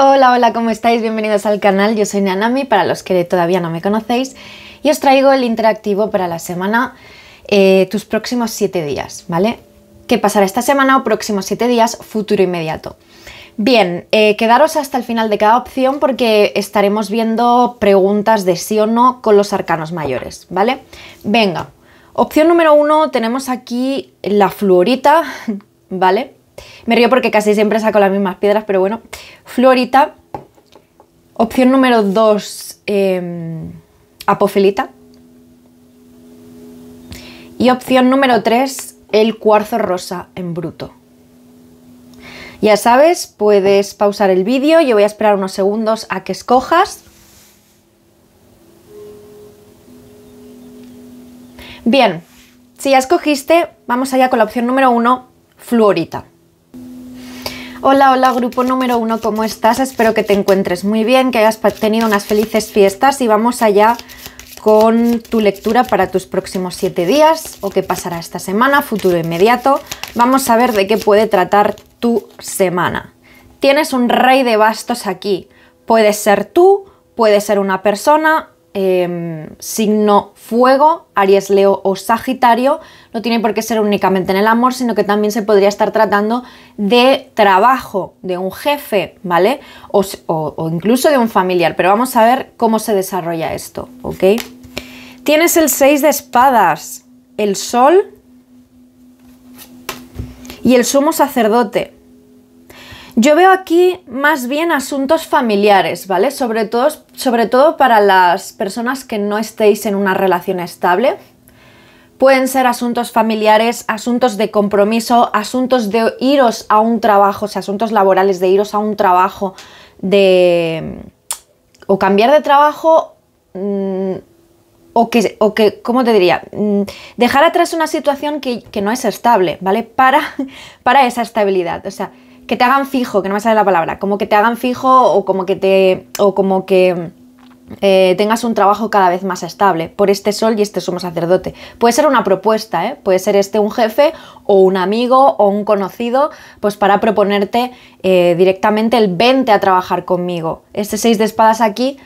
Hola, hola, ¿cómo estáis? Bienvenidos al canal, yo soy Nanami, para los que todavía no me conocéis, y os traigo el interactivo para la semana, eh, tus próximos 7 días, ¿vale? ¿Qué pasará esta semana o próximos 7 días? Futuro inmediato. Bien, eh, quedaros hasta el final de cada opción porque estaremos viendo preguntas de sí o no con los arcanos mayores, ¿vale? Venga, opción número uno, tenemos aquí la fluorita, ¿vale? Me río porque casi siempre saco las mismas piedras, pero bueno. Fluorita. Opción número 2, em, apofilita. Y opción número 3, el cuarzo rosa en bruto. Ya sabes, puedes pausar el vídeo, yo voy a esperar unos segundos a que escojas. Bien, si ya escogiste, vamos allá con la opción número 1, fluorita. Hola, hola grupo número uno, ¿cómo estás? Espero que te encuentres muy bien, que hayas tenido unas felices fiestas y vamos allá con tu lectura para tus próximos siete días o qué pasará esta semana, futuro inmediato. Vamos a ver de qué puede tratar tu semana. Tienes un rey de bastos aquí. Puede ser tú, puede ser una persona Em, signo fuego, Aries, Leo o Sagitario, no tiene por qué ser únicamente en el amor, sino que también se podría estar tratando de trabajo, de un jefe, ¿vale? O, incluso de un familiar, pero vamos a ver cómo se desarrolla esto, ¿ok? Tienes el 6 de espadas, el sol y el sumo sacerdote. Yo veo aquí más bien asuntos familiares, ¿vale? Sobre todo, sobre todo para las personas que no estéis en una relación estable. Pueden ser asuntos familiares, asuntos de compromiso, asuntos de iros a un trabajo, o sea, asuntos laborales de iros a un trabajo, de... o cambiar de trabajo mm, o que, o que, ¿cómo te diría? Mm, dejar atrás una situación que, que no es estable, ¿vale? Para, para esa estabilidad. O sea, que te hagan fijo, que no me sale la palabra, como que te hagan fijo o como que te. o como que. Eh, tengas un trabajo cada vez más estable por este sol y este sumo sacerdote. Puede ser una propuesta, ¿eh? puede ser este un jefe o un amigo o un conocido, pues para proponerte eh, directamente el vente a trabajar conmigo. Este 6 de espadas aquí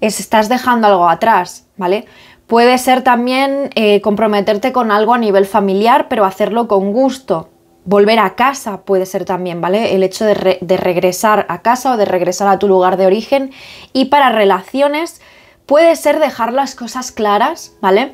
es estás dejando algo atrás, ¿vale? Puede ser también comprometerte con algo a nivel familiar, pero hacerlo con gusto, volver a casa puede ser también, ¿vale? El hecho de, regresar a casa o de regresar a tu lugar de origen. Y para relaciones puede ser dejar las cosas claras, ¿vale?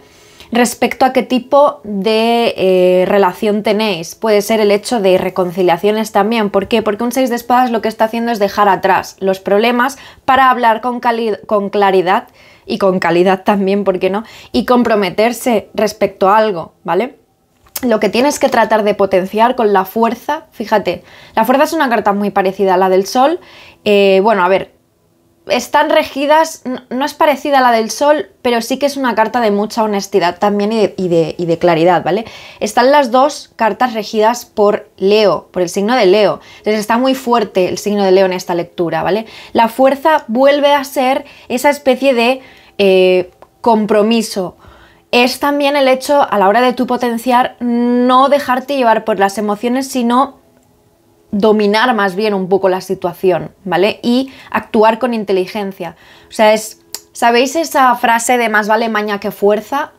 Respecto a qué tipo de eh, relación tenéis. Puede ser el hecho de reconciliaciones también. ¿Por qué? Porque un seis de espadas lo que está haciendo es dejar atrás los problemas para hablar con, con claridad y con calidad también, ¿por qué no? Y comprometerse respecto a algo, ¿vale? lo que tienes que tratar de potenciar con la fuerza, fíjate, la fuerza es una carta muy parecida a la del sol, eh, bueno, a ver, están regidas, no es parecida a la del sol, pero sí que es una carta de mucha honestidad también y de, claridad, ¿vale? Están las dos cartas regidas por Leo, por el signo de Leo. Entonces está muy fuerte el signo de Leo en esta lectura, ¿vale? La fuerza vuelve a ser esa especie de eh, compromiso, es también el hecho a la hora de tu potenciar no dejarte llevar por las emociones, sino dominar más bien un poco la situación, ¿vale? Y actuar con inteligencia. O sea, es, ¿sabéis esa frase de más vale maña que fuerza?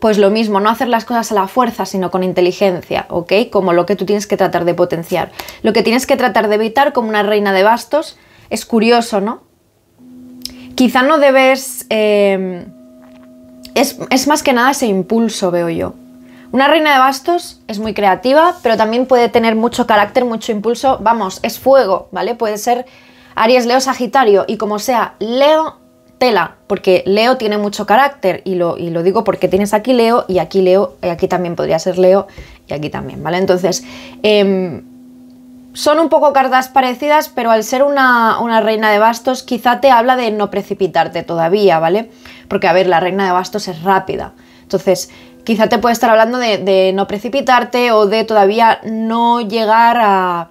Pues lo mismo, no hacer las cosas a la fuerza, sino con inteligencia, ¿ok? Como lo que tú tienes que tratar de potenciar. Lo que tienes que tratar de evitar como una reina de bastos es curioso, ¿no? Quizá no debes... Eh, es, más que nada ese impulso, veo yo. Una reina de bastos es muy creativa, pero también puede tener mucho carácter, mucho impulso. Vamos, es fuego, ¿vale? Puede ser Aries, Leo, Sagitario y como sea, Leo, tela, porque Leo tiene mucho carácter y lo, y lo digo porque tienes aquí Leo y aquí Leo y aquí también podría ser Leo y aquí también, ¿vale? Entonces, eh, son un poco cartas parecidas, pero al ser una, una, reina de bastos quizá te habla de no precipitarte todavía, ¿vale? Porque, a ver, la reina de bastos es rápida. Entonces, quizá te puede estar hablando de, no precipitarte o de todavía no llegar a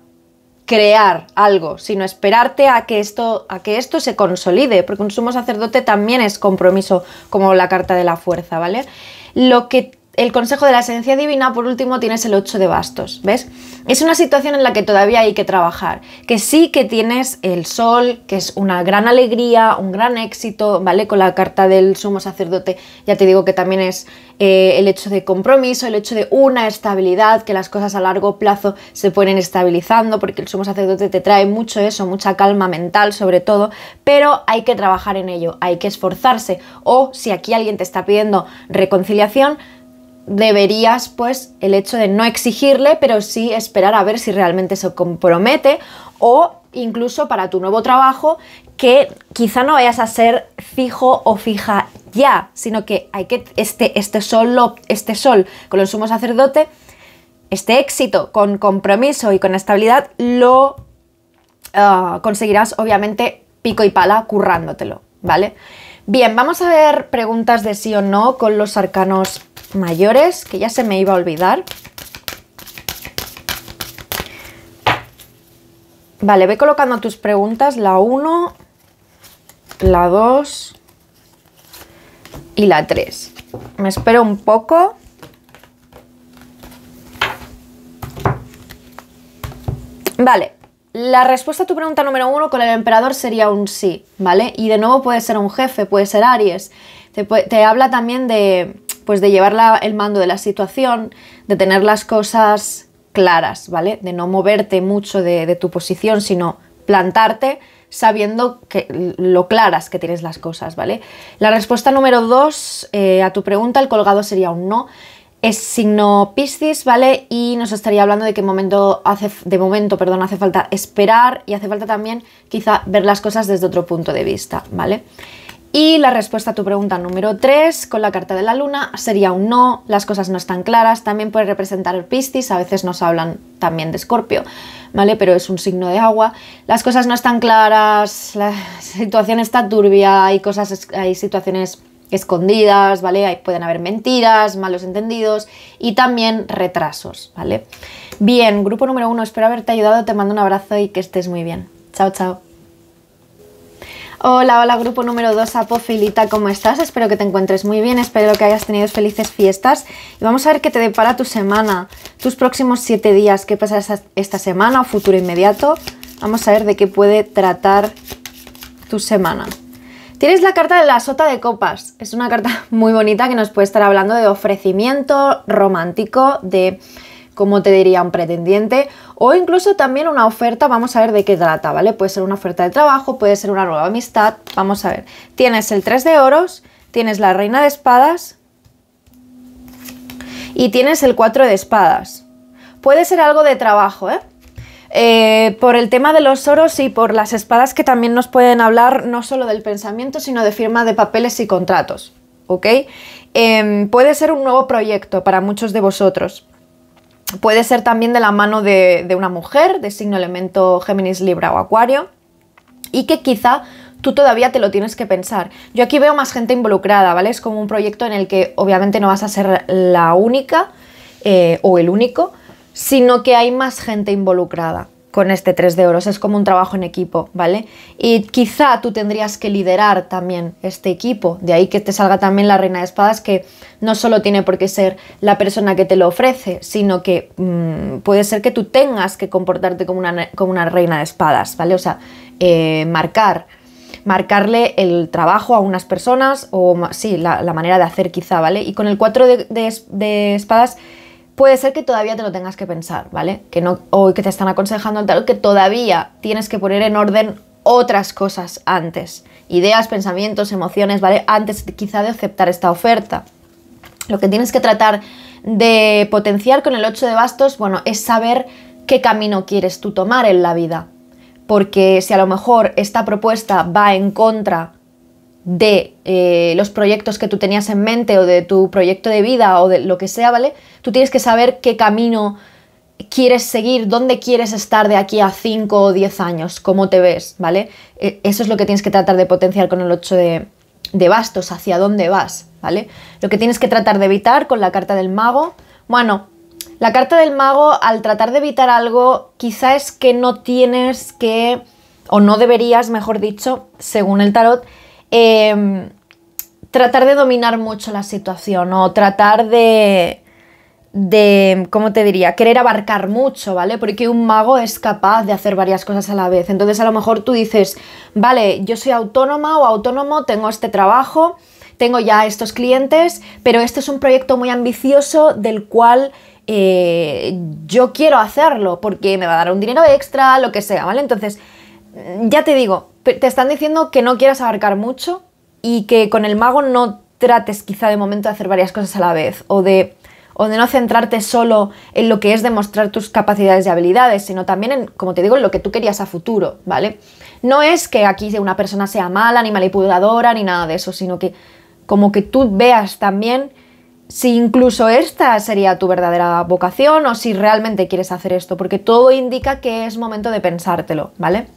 crear algo, sino esperarte a que esto, a que esto se consolide, porque un sumo sacerdote también es compromiso, como la carta de la fuerza, ¿vale? Lo que el consejo de la esencia divina, por último tienes el 8 de bastos, ¿ves? Es una situación en la que todavía hay que trabajar, que sí que tienes el sol, que es una gran alegría, un gran éxito, ¿vale? Con la carta del sumo sacerdote, ya te digo que también es eh, el hecho de compromiso, el hecho de una estabilidad, que las cosas a largo plazo se ponen estabilizando, porque el sumo sacerdote te trae mucho eso, mucha calma mental sobre todo, pero hay que trabajar en ello, hay que esforzarse, o si aquí alguien te está pidiendo reconciliación, deberías pues el hecho de no exigirle, pero sí esperar a ver si realmente se compromete o incluso para tu nuevo trabajo que quizá no vayas a ser fijo o fija ya, sino que hay que este, este, sol, este sol con el sumo sacerdote, este éxito con compromiso y con estabilidad lo ah, conseguirás obviamente pico y pala currándotelo, ¿vale? Bien, vamos a ver preguntas de sí o no con los arcanos mayores, que ya se me iba a olvidar. Vale, ve colocando tus preguntas, la 1, la 2 y la 3. Me espero un poco. Vale, la respuesta a tu pregunta número 1 con el emperador sería un sí, ¿vale? Y de nuevo puede ser un jefe, puede ser Aries. te habla también de, pues de llevar el mando de la situación, de tener las cosas claras, ¿vale? De no moverte mucho de, tu posición, sino plantarte sabiendo que, lo claras que tienes las cosas, ¿vale? La respuesta número dos eh, a tu pregunta, el colgado sería un no. Es signo Piscis, ¿vale? Y nos estaría hablando de que momento hace, de momento perdón, hace falta esperar y hace falta también quizá ver las cosas desde otro punto de vista, ¿vale? vale y la respuesta a tu pregunta número 3, con la carta de la luna, sería un no, las cosas no están claras, también puede representar el Piscis, a veces nos hablan también de Escorpio, ¿vale? Pero es un signo de agua, las cosas no están claras, la situación está turbia, hay cosas, hay situaciones escondidas, ¿vale? pueden haber mentiras, malos entendidos y también retrasos, ¿vale? Bien, grupo número 1, espero haberte ayudado, te mando un abrazo y que estés muy bien. Chao, chao. Hola, hola grupo número 2, Apofilita, ¿cómo estás? Espero que te encuentres muy bien, espero que hayas tenido felices fiestas y vamos a ver qué te depara tu semana, tus próximos 7 días, qué pasa esta semana o futuro inmediato. Vamos a ver de qué puede tratar tu semana. Tienes la carta de la sota de copas. Es una carta muy bonita que nos puede estar hablando de ofrecimiento romántico, de, como te diría, un pretendiente o incluso también una oferta, vamos a ver de qué trata, ¿vale? Puede ser una oferta de trabajo, puede ser una nueva amistad, vamos a ver. Tienes el 3 de oros, tienes la reina de espadas y tienes el 4 de espadas. Puede ser algo de trabajo, ¿eh? ¿eh? por el tema de los oros y por las espadas que también nos pueden hablar no solo del pensamiento, sino de firma de papeles y contratos. ¿Ok? Em, puede ser un nuevo proyecto para muchos de vosotros. Puede ser también de la mano de, una mujer, de signo elemento Géminis, Libra o Acuario, y que quizá tú todavía te lo tienes que pensar. Yo aquí veo más gente involucrada, ¿vale? Es como un proyecto en el que obviamente no vas a ser la única eh, o el único, sino que hay más gente involucrada con este 3 de oros. Es como un trabajo en equipo, ¿vale? Y quizá tú tendrías que liderar también este equipo. De ahí que te salga también la reina de espadas, que no solo tiene por qué ser la persona que te lo ofrece, sino que mm, puede ser que tú tengas que comportarte como una, una reina de espadas, ¿vale? O sea, eh, marcar marcarle el trabajo a unas personas o sí, la, manera de hacer quizá, ¿vale? Y con el 4 de espadas puede ser que todavía te lo tengas que pensar, ¿vale? Que no, o que te están aconsejando tal, que todavía tienes que poner en orden otras cosas antes. Ideas, pensamientos, emociones, ¿vale? Antes quizá de aceptar esta oferta. Lo que tienes que tratar de potenciar con el 8 de bastos, bueno, es saber qué camino quieres tú tomar en la vida. Porque si a lo mejor esta propuesta va en contra de eh, los proyectos que tú tenías en mente o de tu proyecto de vida o de lo que sea, ¿vale? Tú tienes que saber qué camino quieres seguir, dónde quieres estar de aquí a 5 o 10 años, cómo te ves, ¿vale? E, eso es lo que tienes que tratar de potenciar con el 8 de, de bastos, hacia dónde vas, ¿vale? Lo que tienes que tratar de evitar con la carta del mago, bueno, la carta del mago al tratar de evitar algo quizás es que no tienes que, o no deberías, mejor dicho, según el tarot, Em, tratar de dominar mucho la situación o tratar de, de, ¿cómo te diría? Querer abarcar mucho, ¿vale? Porque un mago es capaz de hacer varias cosas a la vez. Entonces a lo mejor tú dices, vale, yo soy autónoma o autónomo, tengo este trabajo, tengo ya estos clientes, pero este es un proyecto muy ambicioso del cual eh, yo quiero hacerlo porque me va a dar un dinero extra, lo que sea, ¿vale? Entonces, ya te digo, te están diciendo que no quieras abarcar mucho y que con el mago no trates quizá de momento de hacer varias cosas a la vez o de, o de no centrarte solo en lo que es demostrar tus capacidades y habilidades, sino también en, como te digo, en lo que tú querías a futuro, ¿vale? No es que aquí una persona sea mala, ni manipuladora, ni nada de eso, sino que como que tú veas también si incluso esta sería tu verdadera vocación o si realmente quieres hacer esto, porque todo indica que es momento de pensártelo, ¿vale?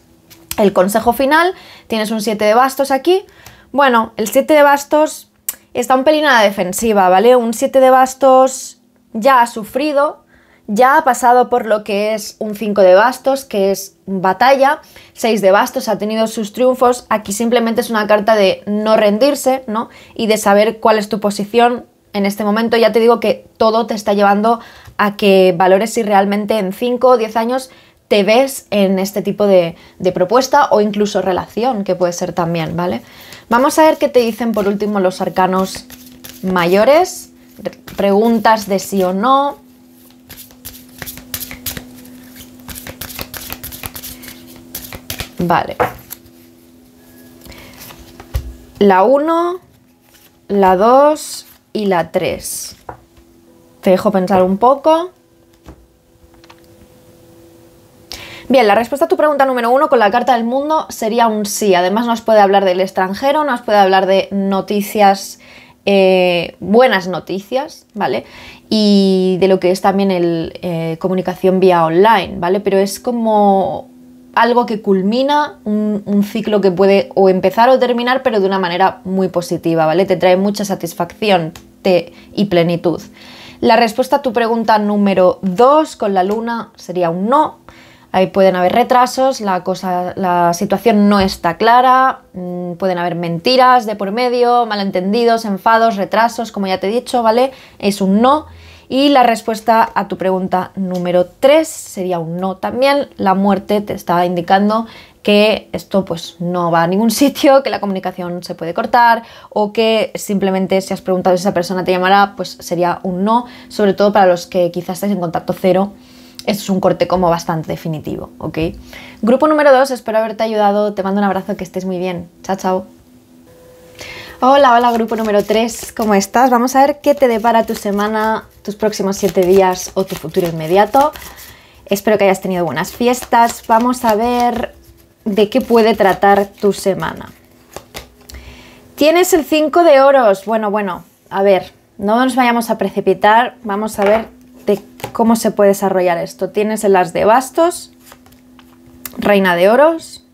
El consejo final, tienes un 7 de bastos aquí. Bueno, el 7 de bastos está un pelín a la defensiva, ¿vale? Un 7 de bastos ya ha sufrido, ya ha pasado por lo que es un 5 de bastos, que es batalla, 6 de bastos ha tenido sus triunfos, aquí simplemente es una carta de no rendirse, ¿no? Y de saber cuál es tu posición en este momento, ya te digo que todo te está llevando a que valores si realmente en 5 o 10 años te ves en este tipo de, propuesta o incluso relación, que puede ser también, ¿vale? Vamos a ver qué te dicen por último los arcanos mayores, preguntas de sí o no. Vale. La 1, la 2 y la 3. Te dejo pensar un poco. Bien, la respuesta a tu pregunta número uno con la Carta del Mundo sería un sí. Además nos puede hablar del extranjero, nos puede hablar de noticias, eh, buenas noticias, ¿vale? Y de lo que es también el eh, comunicación vía online, ¿vale? Pero es como algo que culmina, un, ciclo que puede o empezar o terminar, pero de una manera muy positiva, ¿vale? Te trae mucha satisfacción y plenitud. La respuesta a tu pregunta número dos con la luna sería un no. Ahí pueden haber retrasos, la, situación no está clara, mm, pueden haber mentiras de por medio, malentendidos, enfados, retrasos, como ya te he dicho, ¿vale? Es un no. Y la respuesta a tu pregunta número 3 sería un no también. La muerte te está indicando que esto pues no va a ningún sitio, que la comunicación se puede cortar o que simplemente si has preguntado si esa persona te llamará, pues sería un no, sobre todo para los que quizás estés en contacto cero esto es un corte como bastante definitivo, ¿ok? Grupo número 2, espero haberte ayudado, te mando un abrazo, que estés muy bien. Chao, chao. Hola, hola, grupo número 3, ¿cómo estás? Vamos a ver qué te depara tu semana, tus próximos 7 días o tu futuro inmediato. Espero que hayas tenido buenas fiestas. Vamos a ver de qué puede tratar tu semana. Tienes el 5 de oros. Bueno, bueno, a ver, no nos vayamos a precipitar. Vamos a ver cómo se puede desarrollar esto. Tienes el as de bastos, reina de oros,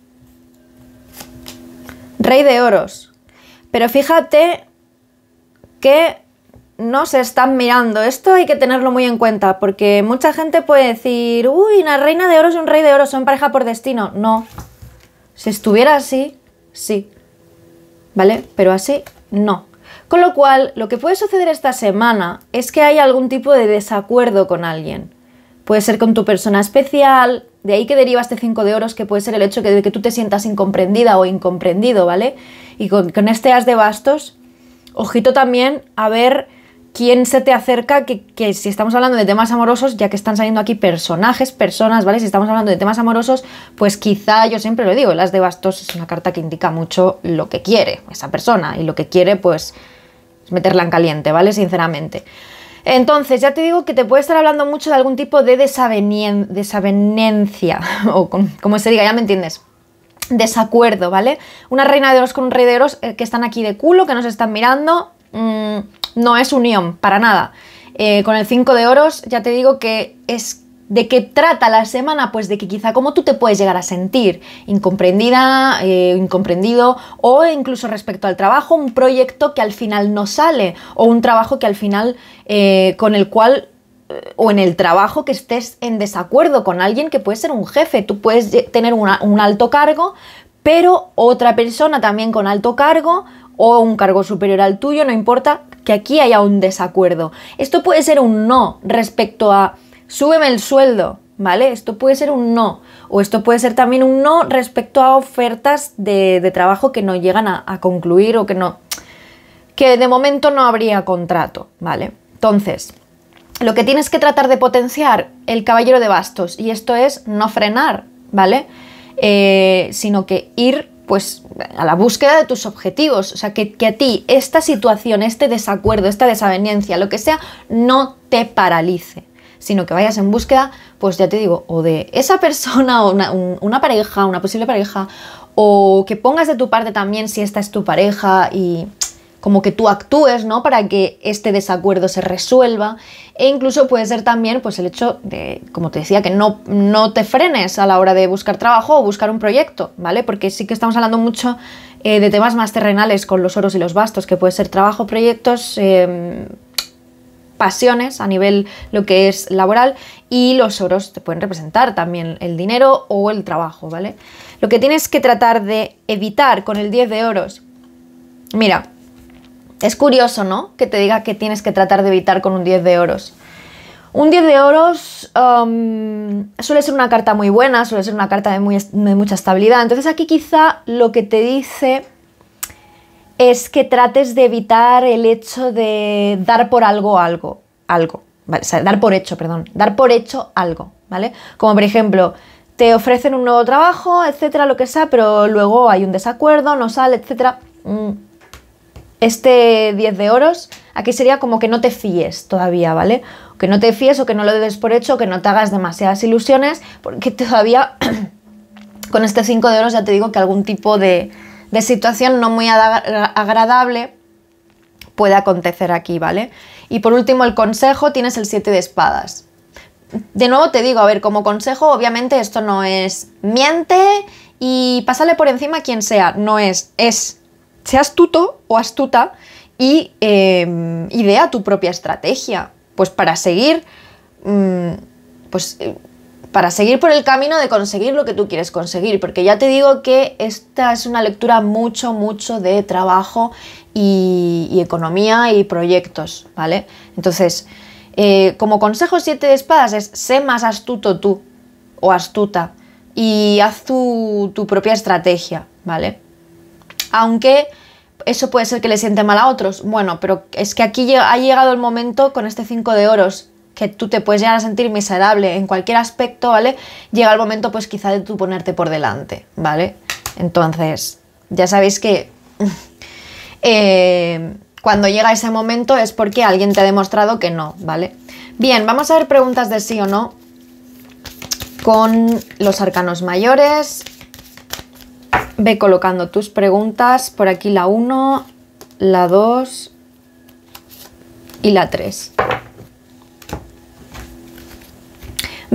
rey de oros. Pero fíjate que no se están mirando. Esto hay que tenerlo muy en cuenta, porque mucha gente puede decir, uy, una reina de oros y un rey de oros son pareja por destino. No. Si estuviera así, sí. ¿Vale? Pero así, no. Con lo cual, lo que puede suceder esta semana es que hay algún tipo de desacuerdo con alguien. Puede ser con tu persona especial, de ahí que deriva este 5 de oros, que puede ser el hecho de que tú te sientas incomprendida o incomprendido, ¿vale? Y con, este as de bastos, ojito también a ver quién se te acerca, que, que, si estamos hablando de temas amorosos, ya que están saliendo aquí personajes, personas, ¿vale? Si estamos hablando de temas amorosos, pues quizá yo siempre lo digo, el as de bastos es una carta que indica mucho lo que quiere esa persona y lo que quiere pues meterla en caliente, ¿vale? Sinceramente. Entonces, ya te digo que te puede estar hablando mucho de algún tipo de desavenencia, o como se diga, ya me entiendes. Desacuerdo, ¿vale? Una reina de oros con un rey de oros eh, que están aquí de culo, que nos están mirando, mm, no es unión, para nada. Eh, con el 5 de oros, ya te digo que es ¿De qué trata la semana? Pues de que quizá como tú te puedes llegar a sentir incomprendida, eh, incomprendido o incluso respecto al trabajo, un proyecto que al final no sale o un trabajo que al final eh, con el cual eh, o en el trabajo que estés en desacuerdo con alguien que puede ser un jefe. Tú puedes tener un alto cargo, pero otra persona también con alto cargo o un cargo superior al tuyo, no importa que aquí haya un desacuerdo. Esto puede ser un no respecto a súbeme el sueldo, ¿vale? Esto puede ser un no. O esto puede ser también un no respecto a ofertas de, trabajo que no llegan a, concluir o que no. que de momento no habría contrato, ¿vale? Entonces, lo que tienes que tratar de potenciar el caballero de bastos, y esto es no frenar, ¿vale? Eh, sino que ir pues a la búsqueda de tus objetivos, o sea, que, que, a ti esta situación, este desacuerdo, esta desavenencia, lo que sea, no te paralice, sino que vayas en búsqueda, pues ya te digo, o de esa persona, o una, pareja, una posible pareja, o que pongas de tu parte también si esta es tu pareja y como que tú actúes, ¿no? Para que este desacuerdo se resuelva. E incluso puede ser también, pues, el hecho de, como te decía, que no, no te frenes a la hora de buscar trabajo o buscar un proyecto, ¿vale? Porque sí que estamos hablando mucho eh, de temas más terrenales con los oros y los bastos, que puede ser trabajo, proyectos, em, pasiones a nivel lo que es laboral y los oros te pueden representar también el dinero o el trabajo, ¿vale? Lo que tienes que tratar de evitar con el 10 de oros, mira, es curioso, ¿no? Que te diga que tienes que tratar de evitar con un 10 de oros. Un 10 de oros um, suele ser una carta muy buena, suele ser una carta de, muy, de mucha estabilidad. Entonces aquí quizá lo que te dice es que trates de evitar el hecho de dar por algo algo, algo, dar por hecho, perdón, dar por hecho algo, ¿vale? Como por ejemplo, te ofrecen un nuevo trabajo, etcétera, lo que sea, pero luego hay un desacuerdo, no sale, etcétera. Mm, este 10 de oros, aquí sería como que no te fíes todavía, ¿vale? Que no te fíes o que no lo debes por hecho, que no te hagas demasiadas ilusiones, porque todavía con este 5 de oros ya te digo que algún tipo de, de situación no muy agradable puede acontecer aquí, ¿vale? Y por último, el consejo, tienes el 7 de espadas. De nuevo te digo, a ver, como consejo, obviamente esto no es miente y pásale por encima a quien sea, no es, es, sea astuto o astuta y em, idea tu propia estrategia, pues para seguir, mm, pues eh, para seguir por el camino de conseguir lo que tú quieres conseguir, porque ya te digo que esta es una lectura mucho, mucho de trabajo y, economía y proyectos, ¿vale? Entonces, eh, como consejo siete de espadas es sé más astuto tú o astuta y haz tu, tu propia estrategia, ¿vale? Aunque eso puede ser que le siente mal a otros, bueno, pero es que aquí ha llegado el momento con este 5 de oros que tú te puedes llegar a sentir miserable en cualquier aspecto, ¿vale? Llega el momento pues quizá de tú ponerte por delante, ¿vale? Entonces, ya sabéis que eh, cuando llega ese momento es porque alguien te ha demostrado que no, ¿vale? Bien, vamos a ver preguntas de sí o no con los arcanos mayores. Ve colocando tus preguntas. Por aquí la 1, la 2 y la 3.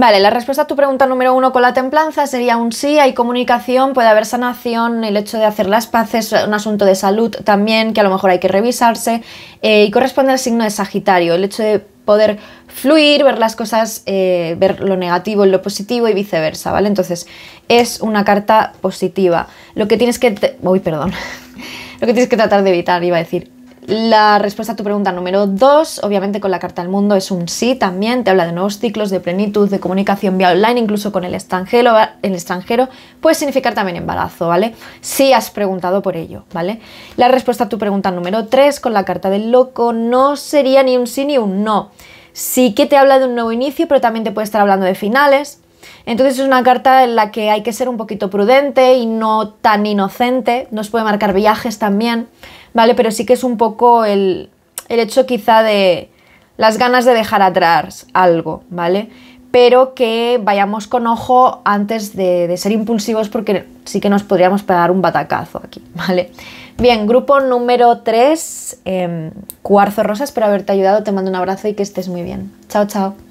Vale, la respuesta a tu pregunta número uno con la templanza sería un sí, hay comunicación, puede haber sanación, el hecho de hacer las paces, un asunto de salud también, que a lo mejor hay que revisarse, eh, y corresponde al signo de Sagitario, el hecho de poder fluir, ver las cosas, eh, ver lo negativo en lo positivo y viceversa, ¿vale? Entonces, es una carta positiva. Lo que tienes que... Uy, perdón. lo que tienes que tratar de evitar, iba a decir, la respuesta a tu pregunta número 2, obviamente con la carta del mundo, es un sí también. Te habla de nuevos ciclos, de plenitud, de comunicación vía online, incluso con el extranjero. El extranjero puede significar también embarazo, ¿vale? Si has preguntado por ello, ¿vale? La respuesta a tu pregunta número 3, con la carta del loco, no sería ni un sí ni un no. Sí que te habla de un nuevo inicio, pero también te puede estar hablando de finales entonces es una carta en la que hay que ser un poquito prudente y no tan inocente, nos puede marcar viajes también, ¿vale? Pero sí que es un poco el, hecho quizá de las ganas de dejar atrás algo, ¿vale? Pero que vayamos con ojo antes de, ser impulsivos porque sí que nos podríamos pegar un batacazo aquí, ¿vale? Bien, grupo número 3, em, Cuarzo Rosa, espero haberte ayudado, te mando un abrazo y que estés muy bien. Chao, chao.